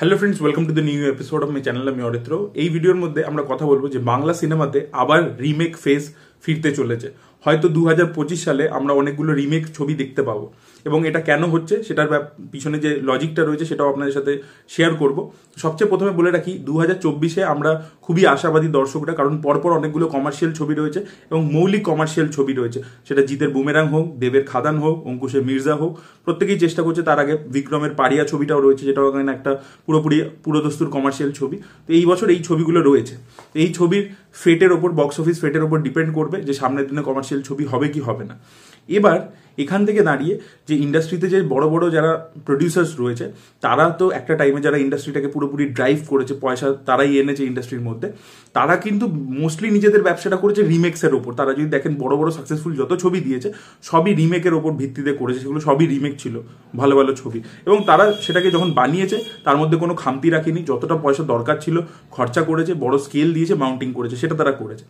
hello friends welcome to the new episode of my channel আমি অরিত্র এই ভিডিওর মধ্যে আমরা কথা বলবো যে বাংলা সিনেমাতে আবার রিমেক ফেজ ফিরতে চলেছে হয়তো দু সালে আমরা অনেকগুলো রিমেক ছবি দেখতে পাবো এবং এটা কেন হচ্ছে সেটার পিছনে যে লজিকটা রয়েছে সেটাও আপনাদের সাথে শেয়ার করব সবচেয়ে প্রথমে বলে রাখি দু হাজার চব্বিশে আমরা খুবই আশাবাদী দর্শকরা কারণ পরপর অনেকগুলো কমার্শিয়াল ছবি রয়েছে এবং মৌলিক কমার্শিয়াল ছবি রয়েছে সেটা জিতের বুমেরাং হোক দেবের খাদান হোক অঙ্কুশের মির্জা হোক প্রত্যেকেই চেষ্টা করছে তার আগে বিক্রমের পারিয়া ছবিটাও রয়েছে যেটা ওখানে একটা পুরোপুরি পুরোদস্তুর কমার্শিয়াল ছবি তো এই বছর এই ছবিগুলো রয়েছে এই ছবির ফেটের ওপর বক্স অফিস ফেটের ওপর ডিপেন্ড করবে যে সামনের দিনে কমার্শিয়াল ছবি হবে কি হবে না এবার এখান থেকে দাঁড়িয়ে যে ইন্ডাস্ট্রিতে যে বড় বড় যারা প্রডিউসার্স রয়েছে তারা তো একটা টাইমে যারা ইন্ডাস্ট্রিটাকে পুরোপুরি ড্রাইভ করেছে পয়সা তারাই এনেছে ইন্ডাস্ট্রির মধ্যে তারা কিন্তু মোস্টলি নিজেদের ব্যবসাটা করেছে রিমেক্সের ওপর তারা যদি দেখেন বড় বড় সাকসেসফুল যত ছবি দিয়েছে সবই রিমেকের ওপর ভিত্তিতে করেছে সেগুলো সবই রিমেক ছিল ভালো ভালো ছবি এবং তারা সেটাকে যখন বানিয়েছে তার মধ্যে কোনো খামতি রাখেনি যতটা পয়সা দরকার ছিল খরচা করেছে বড় স্কেল দিয়েছে মাউন্টিং করেছে সেটা তারা করেছে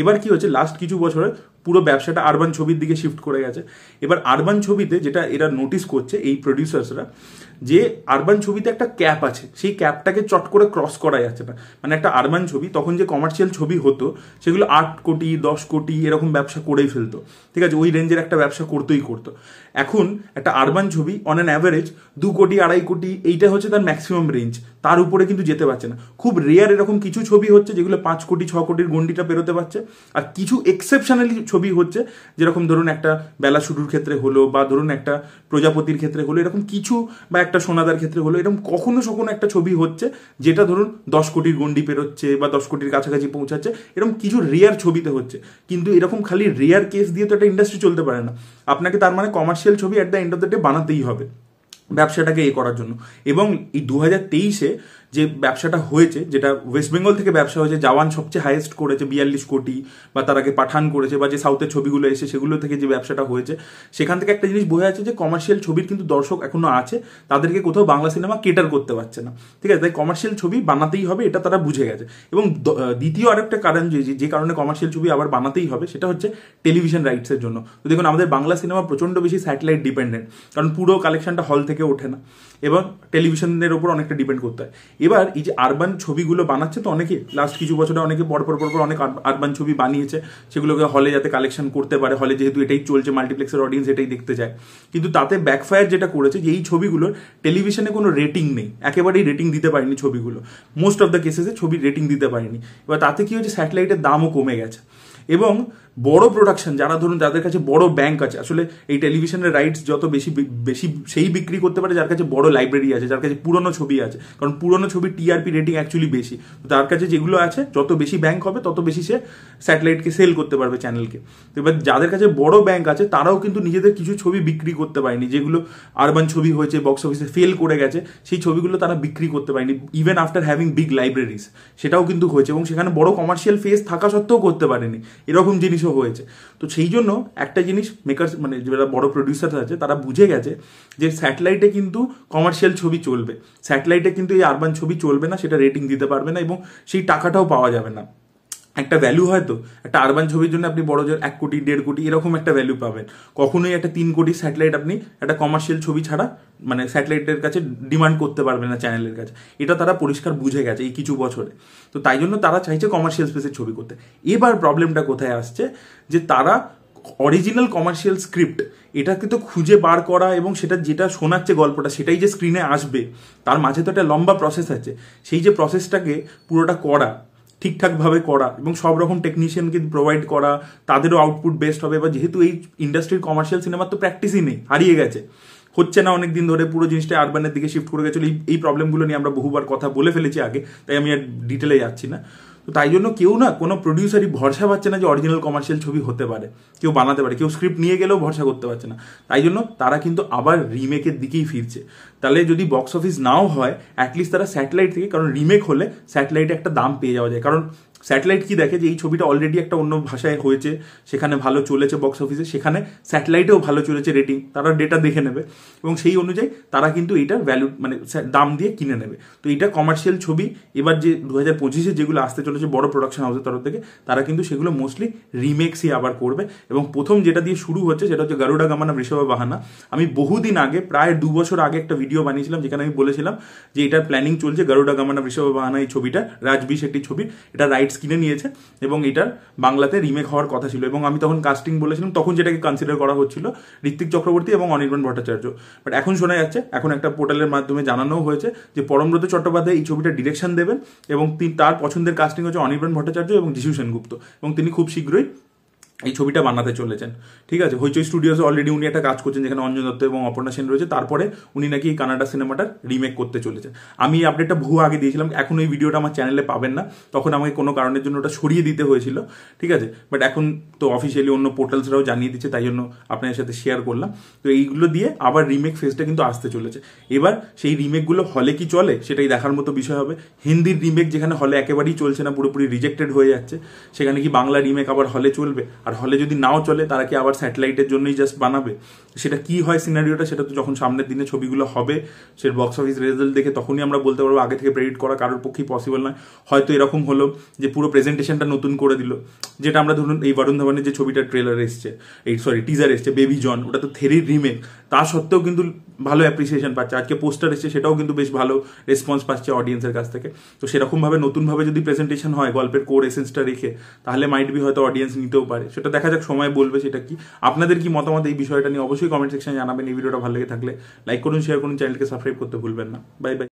এবার কি হয়েছে লাস্ট কিছু বছরে পুরো ব্যবসাটা আরবান ছবির দিকে শিফট করে গেছে এবার আরবান ছবিতে যেটা এরা নোটিস করছে এই প্রডিউসার্সরা যে আরবান ছবিতে একটা ক্যাপ আছে সেই ক্যাপটাকে চট করে ক্রস করা যাচ্ছে না মানে একটা আরবান ছবি তখন যে কমার্শিয়াল ছবি হতো সেগুলো আট কোটি দশ কোটি এরকম ব্যবসা করেই ফেলতো ঠিক আছে ওই রেঞ্জের একটা ব্যবসা করতেই করতো এখন একটা আরবান ছবি অন অ্যান অ্যাভারেজ দু কোটি আড়াই কোটি এইটা হচ্ছে তার ম্যাক্সিমাম রেঞ্জ তার উপরে কিন্তু যেতে পারছে না খুব রেয়ার এরকম কিছু ছবি হচ্ছে যেগুলো পাঁচ কোটি ছ কোটির গন্ডিটা পেরোতে পারছে আর কিছু এক্সেপশনালি ছবি হচ্ছে যেরকম ধরুন একটা বেলা শুরুর ক্ষেত্রে হলো বা ধরুন একটা প্রজাপতির ক্ষেত্রে হলো এরকম কিছু বা একটা সোনাদার ক্ষেত্রে হলো এরকম কখনো সখনো একটা ছবি হচ্ছে যেটা ধরুন দশ কোটির গন্ডি পেরোচ্ছে বা দশ কোটির কাছাকাছি পৌঁছাচ্ছে এরকম কিছু রেয়ার ছবিতে হচ্ছে কিন্তু এরকম খালি রেয়ার কেস দিয়ে তো একটা ইন্ডাস্ট্রি চলতে পারে না আপনাকে তার মানে কমার্শিয়াল ছবি at the end of the day বানাতেই হবে ব্যবসাটাকে এ করার জন্য এবং এই দু হাজার তেইশে যে ব্যবসাটা হয়েছে যেটা ওয়েস্ট বেঙ্গল থেকে ব্যবসা হয়েছে জাওয়ান সবচেয়ে হাইয়েস্ট করেছে বিয়াল্লিশ কোটি বা তার আগে পাঠান করেছে বা যে সাউথের ছবিগুলো এসে সেগুলো থেকে যে ব্যবসাটা হয়েছে সেখান থেকে একটা জিনিস বোঝা যাচ্ছে যে কমার্শিয়াল ছবির কিন্তু দর্শক এখনো আছে তাদেরকে কোথাও বাংলা সিনেমা কেটার করতে পারছে না ঠিক আছে তাই কমার্শিয়াল ছবি বানাতেই হবে এটা তারা বুঝে গেছে এবং দ্বিতীয় আরেকটা কারণ যে যে কারণে কমার্শিয়াল ছবি আবার বানাতেই হবে সেটা হচ্ছে টেলিভিশন রাইটসের জন্য তো দেখুন আমাদের বাংলা সিনেমা প্রচণ্ড বেশি স্যাটেলাইট ডিপেন্ডেন্ট কারণ পুরো কালেকশনটা হল থেকে ওঠে না এবং টেলিভিশনের ওপর অনেকটা ডিপেন্ড করতে হয় এবার এই যে আরবান ছবিগুলো বানাচ্ছে তো অনেকে লাস্ট কিছু বছরে অনেকে পরপর পরপর অনেক আরবান ছবি বানিয়েছে সেগুলোকে হলে যাতে কালেকশন করতে পারে হলে যেহেতু এটাই চলছে মাল্টিপ্লেক্সের অডিয়েন্স এটাই দেখতে যায় কিন্তু তাতে ব্যাকফায়ার যেটা করেছে যে এই ছবিগুলোর টেলিভিশনে কোনো রেটিং নেই একেবারেই রেটিং দিতে পারেনি ছবিগুলো মোস্ট অফ দ্য কেসেসে ছবি রেটিং দিতে পারেনি এবার তাতে কি হয়েছে স্যাটেলাইটের দামও কমে গেছে এবং বড় প্রোডাকশন যারা ধরুন যাদের কাছে বড় ব্যাংক আছে আসলে এই টেলিভিশনের রাইটস যত বেশি বেশি সেই বিক্রি করতে পারে যার কাছে বড় লাইব্রেরি আছে যার কাছে পুরনো ছবি আছে কারণ পুরনো ছবি টিআরপি রেটিং অ্যাকচুয়ালি বেশি তো তার কাছে যেগুলো আছে যত বেশি ব্যাংক হবে তত বেশি সে স্যাটেলাইটকে সেল করতে পারবে চ্যানেলকে তো এবার যাদের কাছে বড় ব্যাংক আছে তারাও কিন্তু নিজেদের কিছু ছবি বিক্রি করতে পারেনি যেগুলো আরবান ছবি হয়েছে বক্স অফিসে ফেল করে গেছে সেই ছবিগুলো তারা বিক্রি করতে পারেনি even after having big libraries সেটাও কিন্তু হয়েছে এবং সেখানে বড় কমার্শিয়াল ফেস থাকা সত্ত্বেও করতে পারেনি এরকম জিনিসও হয়েছে তো সেই জন্য একটা জিনিস মেকার মানে যারা বড় প্রডিউসার আছে তারা বুঝে গেছে যে স্যাটেলাইটে কিন্তু কমার্শিয়াল ছবি চলবে স্যাটেলাইটে কিন্তু এই আরবান ছবি চলবে না সেটা রেটিং দিতে পারবে না এবং সেই টাকাটাও পাওয়া যাবে না একটা ভ্যালু হয়তো একটা আরবান ছবির জন্য আপনি বড় জোর এক কোটি দেড় কোটি এরকম একটা ভ্যালু পাবেন কখনোই একটা তিন কোটি স্যাটেলাইট আপনি একটা কমার্শিয়াল ছবি ছাড়া মানে স্যাটেলাইটের কাছে ডিমান্ড করতে পারবে না চ্যানেলের কাছে এটা তারা পরিষ্কার বুঝে গেছে এই কিছু বছরে তো তাই জন্য তারা চাইছে কমার্শিয়াল স্পেসের ছবি করতে এবার প্রবলেমটা কোথায় আসছে যে তারা অরিজিনাল কমার্শিয়াল স্ক্রিপ্ট এটাকে তো খুঁজে বার করা এবং সেটা যেটা শোনাচ্ছে গল্পটা সেটাই যে স্ক্রিনে আসবে তার মাঝে তো একটা লম্বা প্রসেস আছে সেই যে প্রসেসটাকে পুরোটা করা ঠিকঠাকভাবে করা এবং সব রকম টেকনিশিয়ানকে প্রোভাইড করা তাদেরও আউটপুট বেস্ট হবে বা যেহেতু এই ইন্ডাস্ট্রির কমার্শিয়াল সিনেমার তো প্র্যাকটিসই নেই হারিয়ে গেছে হচ্ছে না অনেক দিন ধরে পুরো জিনিসটা আরবানের দিকে শিফট করে গেছিল এই প্রবলেমগুলো নিয়ে আমরা বহুবার কথা বলে ফেলেছি আগে তাই আমি আর ডিটেলে যাচ্ছি না তো তাই জন্য কেউ না কোনো প্রডিউসারই ভরসা পাচ্ছে না যে অরিজিনাল কমার্শিয়াল ছবি হতে পারে কেউ বানাতে পারে কেউ স্ক্রিপ্ট নিয়ে গেলেও ভরসা করতে পারছে না তাই জন্য তারা কিন্তু আবার রিমেকের দিকেই ফিরছে তাহলে যদি বক্স অফিস নাও হয় অ্যাটলিস্ট তারা স্যাটেলাইট থেকে কারণ রিমেক হলে স্যাটেলাইটে একটা দাম পেয়ে যাওয়া যায় কারণ স্যাটেলাইট কি দেখে যে এই ছবিটা অলরেডি একটা অন্য ভাষায় হয়েছে সেখানে ভালো চলেছে বক্স অফিসে সেখানে স্যাটেলাইটেও ভালো চলেছে রেটিং তারা ডেটা দেখে নেবে এবং সেই অনুযায়ী তারা কিন্তু এটা ভ্যালু মানে দাম দিয়ে কিনে নেবে তো এটা কমার্শিয়াল ছবি এবার যে দু হাজার পঁচিশে যেগুলো আসতে চলেছে বড় প্রোডাকশন হাউসের তরফ থেকে তারা কিন্তু সেগুলো মোস্টলি রিমেক্সই আবার করবে এবং প্রথম যেটা দিয়ে শুরু হচ্ছে সেটা হচ্ছে গারুডা গামানা বৃষভ বাহানা আমি বহুদিন আগে প্রায় দু বছর আগে একটা ভিডিও বানিয়েছিলাম যেখানে আমি বলেছিলাম যে এটার প্ল্যানিং চলছে গারুডা গামানা বৃষভ বাহানা এই ছবিটা রাজবি শেট্টির ছবি এটা রাইটস কিনে নিয়েছে এবং এটার বাংলাতে রিমেক হওয়ার কথা ছিল এবং আমি তখন কাস্টিং বলেছিলাম তখন যেটাকে কনসিডার করা হচ্ছিল ঋত্বিক চক্রবর্তী এবং অনির্বাণ ভট্টাচার্য বাট এখন শোনা যাচ্ছে এখন একটা পোর্টালের মাধ্যমে জানানো হয়েছে যে পরমব্রত চট্টোপাধ্যায় এই ছবিটা ডিরেকশন দেবেন এবং তার পছন্দের কাস্টিং হচ্ছে অনির্বাণ ভট্টাচার্য এবং যিশু সেনগুপ্ত এবং তিনি খুব শীঘ্রই এই ছবিটা বানাতে চলেছেন ঠিক আছে হইচই স্টুডিওসে অলরেডি উনি একটা কাজ করছেন যেখানে অঞ্জন দত্ত এবং অপর্ণা সেন রয়েছে তারপরে উনি নাকি এই কানাডা সিনেমাটা রিমেক করতে চলেছেন আমি এই আপডেটটা ভুয়ো আগে দিয়েছিলাম এখন এই ভিডিওটা আমার চ্যানেলে পাবেন না তখন আমাকে কোনো কারণের জন্য ওটা সরিয়ে দিতে হয়েছিল ঠিক আছে বাট এখন তো অফিসিয়ালি অন্য পোর্টালসরাও জানিয়ে দিচ্ছে তাই জন্য আপনাদের সাথে শেয়ার করলাম তো এইগুলো দিয়ে আবার রিমেক ফেসটা কিন্তু আসতে চলেছে এবার সেই রিমেকগুলো হলে কি চলে সেটাই দেখার মতো বিষয় হবে হিন্দির রিমেক যেখানে হলে একেবারেই চলছে না পুরোপুরি রিজেক্টেড হয়ে যাচ্ছে সেখানে কি বাংলা রিমেক আবার হলে চলবে আর হলে যদি নাও চলে তারা কি আবার স্যাটেলাইটের জন্যই জাস্ট বানাবে সেটা কি হয় সিনারিওটা সেটা তো যখন সামনের দিনে ছবিগুলো হবে সেটা বক্স অফিস রেজাল্ট দেখে তখনই আমরা বলতে পারবো আগে থেকে প্রেডিট করা কারোর পক্ষেই পসিবল নয় হয়তো এরকম হলো যে পুরো প্রেজেন্টেশনটা নতুন করে দিল যেটা আমরা ধরুন এই বরুণ ধাবানের যে ছবিটা ট্রেলার এসছে এই সরি টিজার এসছে বেবি জন ওটা তো থেরির রিমেক তা সত্ত্বেও কিন্তু ভালো অ্যাপ্রিসিয়েশন পাচ্ছে আজকে পোস্টার এসছে সেটাও কিন্তু বেশ ভালো রেসপন্স পাচ্ছে অডিয়েন্সের কাছ থেকে তো সেরকমভাবে নতুনভাবে যদি প্রেজেন্টেশন হয় গল্পের কোর এসেন্সটা রেখে তাহলে মাইট বি হয়তো অডিয়েন্স নিতেও পারে সেটা দেখা যাক সময় বলবে সেটা কি আপনাদের কি মতামত এই বিষয়টা নিয়ে অবশ্যই কমেন্ট সেকশনে জানাবেন এই ভিডিওটা ভালো লেগে থাকলে লাইক করুন শেয়ার করুন চ্যানেলকে সাবস্ক্রাইব করতে ভুলবেন না বাই বাই